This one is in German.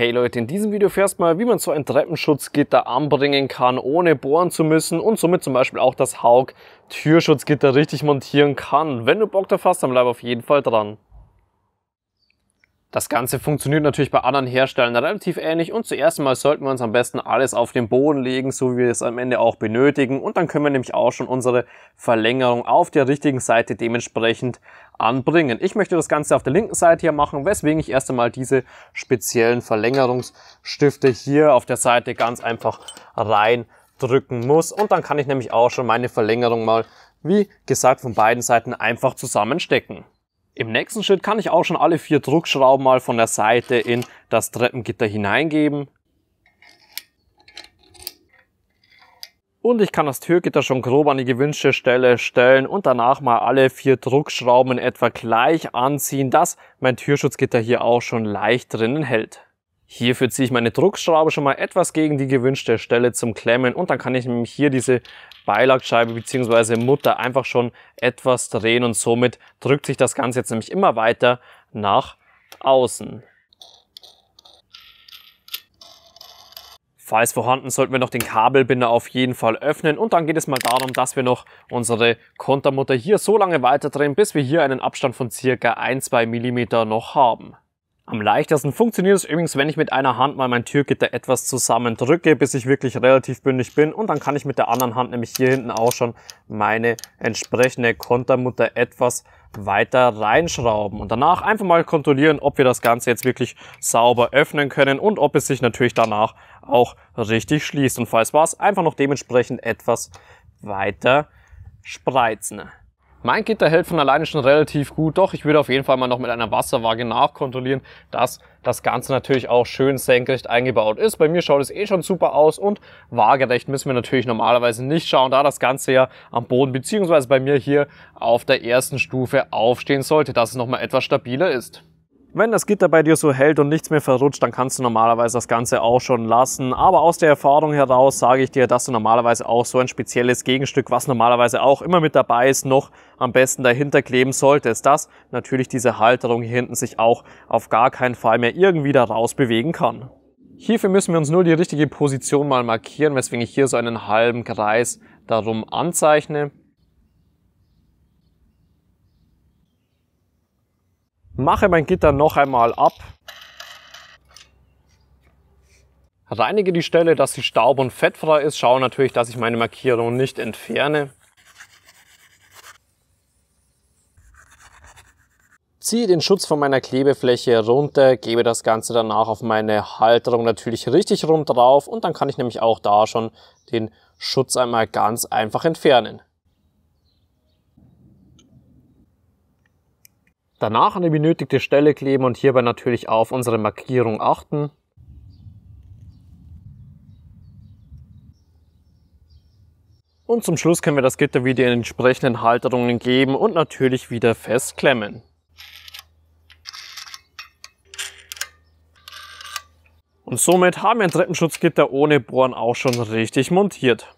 Hey Leute, in diesem Video erfährst mal, wie man so ein Treppenschutzgitter anbringen kann, ohne bohren zu müssen und somit zum Beispiel auch das Haug Türschutzgitter richtig montieren kann. Wenn du Bock drauf hast, dann bleib auf jeden Fall dran. Das Ganze funktioniert natürlich bei anderen Herstellern relativ ähnlich und zuerst mal sollten wir uns am besten alles auf den Boden legen, so wie wir es am Ende auch benötigen und dann können wir nämlich auch schon unsere Verlängerung auf der richtigen Seite dementsprechend anbringen. Ich möchte das Ganze auf der linken Seite hier machen, weswegen ich erst einmal diese speziellen Verlängerungsstifte hier auf der Seite ganz einfach reindrücken muss und dann kann ich nämlich auch schon meine Verlängerung mal, wie gesagt, von beiden Seiten einfach zusammenstecken. Im nächsten Schritt kann ich auch schon alle vier Druckschrauben mal von der Seite in das Treppengitter hineingeben. Und ich kann das Türgitter schon grob an die gewünschte Stelle stellen und danach mal alle vier Druckschrauben etwa gleich anziehen, dass mein Türschutzgitter hier auch schon leicht drinnen hält. Hierfür ziehe ich meine Druckschraube schon mal etwas gegen die gewünschte Stelle zum Klemmen und dann kann ich nämlich hier diese Beilagscheibe bzw. Mutter einfach schon etwas drehen und somit drückt sich das Ganze jetzt nämlich immer weiter nach außen. Falls vorhanden, sollten wir noch den Kabelbinder auf jeden Fall öffnen und dann geht es mal darum, dass wir noch unsere Kontermutter hier so lange weiter drehen, bis wir hier einen Abstand von circa 1-2 mm noch haben. Am leichtesten funktioniert es übrigens, wenn ich mit einer Hand mal mein Türgitter etwas zusammendrücke, bis ich wirklich relativ bündig bin. Und dann kann ich mit der anderen Hand nämlich hier hinten auch schon meine entsprechende Kontermutter etwas weiter reinschrauben. Und danach einfach mal kontrollieren, ob wir das Ganze jetzt wirklich sauber öffnen können und ob es sich natürlich danach auch richtig schließt. Und falls war es, einfach noch dementsprechend etwas weiter spreizen. Mein Gitter hält von alleine schon relativ gut, doch ich würde auf jeden Fall mal noch mit einer Wasserwaage nachkontrollieren, dass das Ganze natürlich auch schön senkrecht eingebaut ist. Bei mir schaut es eh schon super aus und waagerecht müssen wir natürlich normalerweise nicht schauen, da das Ganze ja am Boden bzw. bei mir hier auf der ersten Stufe aufstehen sollte, dass es nochmal etwas stabiler ist. Wenn das Gitter bei dir so hält und nichts mehr verrutscht, dann kannst du normalerweise das Ganze auch schon lassen. Aber aus der Erfahrung heraus sage ich dir, dass du normalerweise auch so ein spezielles Gegenstück, was normalerweise auch immer mit dabei ist, noch am besten dahinter kleben solltest, dass natürlich diese Halterung hier hinten sich auch auf gar keinen Fall mehr irgendwie da raus bewegen kann. Hierfür müssen wir uns nur die richtige Position mal markieren, weswegen ich hier so einen halben Kreis darum anzeichne. mache mein Gitter noch einmal ab. Reinige die Stelle, dass sie staub- und fettfrei ist. Schaue natürlich, dass ich meine Markierung nicht entferne. ziehe den Schutz von meiner Klebefläche runter, gebe das Ganze danach auf meine Halterung natürlich richtig rum drauf und dann kann ich nämlich auch da schon den Schutz einmal ganz einfach entfernen. Danach an die benötigte Stelle kleben und hierbei natürlich auf unsere Markierung achten. Und zum Schluss können wir das Gitter wieder in entsprechenden Halterungen geben und natürlich wieder festklemmen. Und somit haben wir ein Treppenschutzgitter ohne Bohren auch schon richtig montiert.